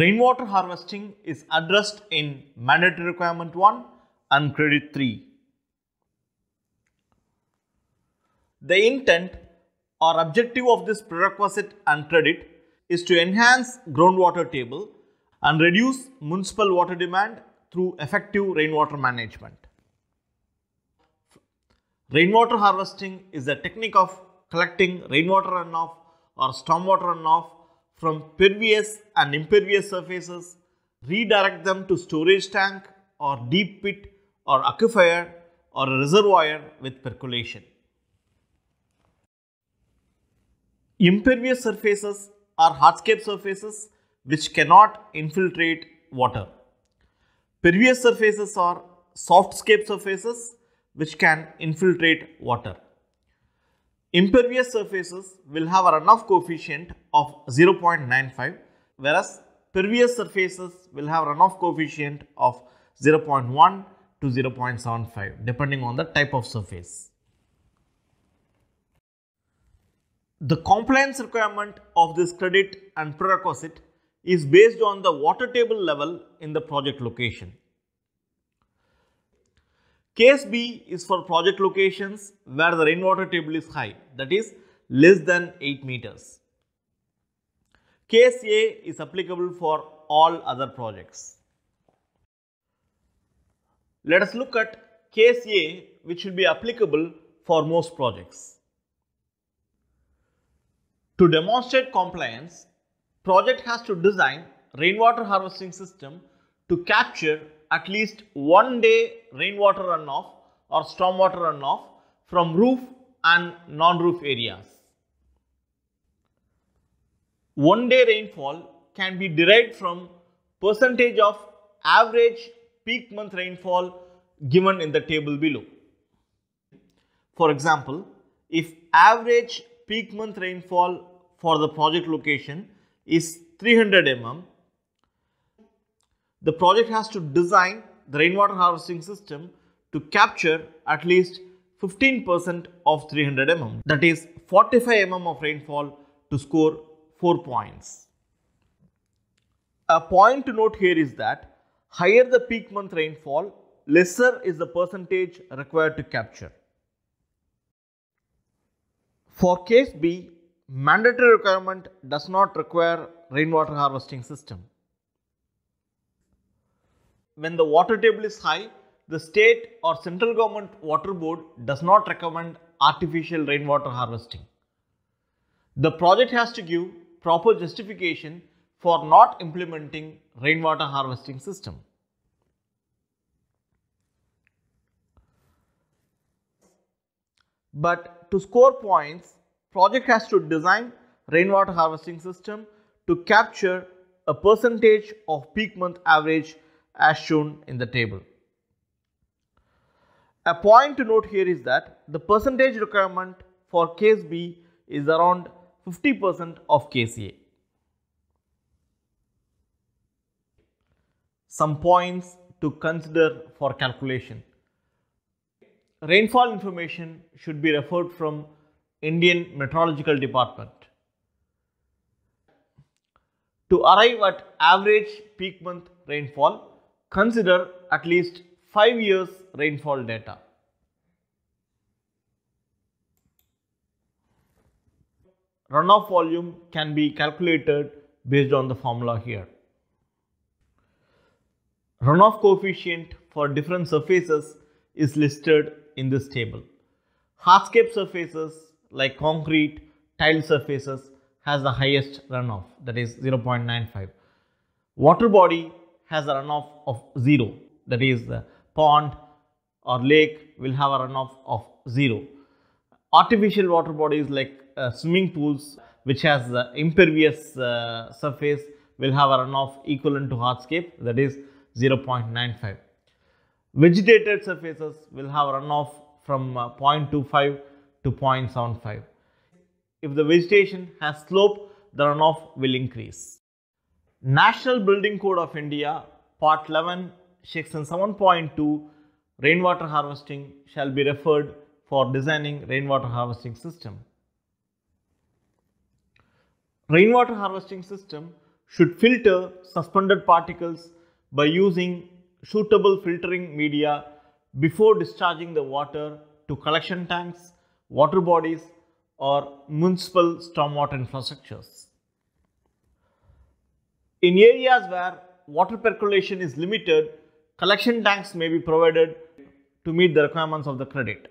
Rainwater harvesting is addressed in Mandatory Requirement 1 and Credit 3. The intent or objective of this prerequisite and credit is to enhance groundwater table and reduce municipal water demand through effective rainwater management. Rainwater harvesting is a technique of collecting rainwater runoff or stormwater runoff from pervious and impervious surfaces, redirect them to storage tank or deep pit or aquifer or a reservoir with percolation. Impervious surfaces are hardscape surfaces which cannot infiltrate water. Pervious surfaces are softscape surfaces which can infiltrate water impervious surfaces will have a runoff coefficient of 0.95 whereas pervious surfaces will have runoff coefficient of 0.1 to 0.75 depending on the type of surface. The compliance requirement of this credit and prerequisite is based on the water table level in the project location. Case B is for project locations where the rainwater table is high, that is less than 8 meters. Case A is applicable for all other projects. Let us look at case A which will be applicable for most projects. To demonstrate compliance, project has to design rainwater harvesting system to capture at least one day rainwater runoff or stormwater runoff from roof and non-roof areas. One day rainfall can be derived from percentage of average peak month rainfall given in the table below. For example, if average peak month rainfall for the project location is 300 mm the project has to design the rainwater harvesting system to capture at least 15% of 300 mm, that is 45 mm of rainfall to score 4 points. A point to note here is that higher the peak month rainfall, lesser is the percentage required to capture. For case B, mandatory requirement does not require rainwater harvesting system when the water table is high, the state or central government water board does not recommend artificial rainwater harvesting. The project has to give proper justification for not implementing rainwater harvesting system. But to score points, project has to design rainwater harvesting system to capture a percentage of peak month average as shown in the table. A point to note here is that the percentage requirement for case B is around 50% of case A. Some points to consider for calculation. Rainfall information should be referred from Indian Meteorological Department. To arrive at average peak month rainfall, consider at least 5 years rainfall data. Runoff volume can be calculated based on the formula here. Runoff coefficient for different surfaces is listed in this table. Hardscape surfaces like concrete, tile surfaces has the highest runoff that is 0.95. Water body has a runoff of 0. That is the pond or lake will have a runoff of 0. Artificial water bodies like uh, swimming pools which has the impervious uh, surface will have a runoff equivalent to hardscape that is 0.95. Vegetated surfaces will have a runoff from uh, 0.25 to 0.75. If the vegetation has slope, the runoff will increase. National Building Code of India, Part 11, Section 7.2, rainwater harvesting shall be referred for designing rainwater harvesting system. Rainwater harvesting system should filter suspended particles by using suitable filtering media before discharging the water to collection tanks, water bodies or municipal stormwater infrastructures. In areas where water percolation is limited, collection tanks may be provided to meet the requirements of the credit.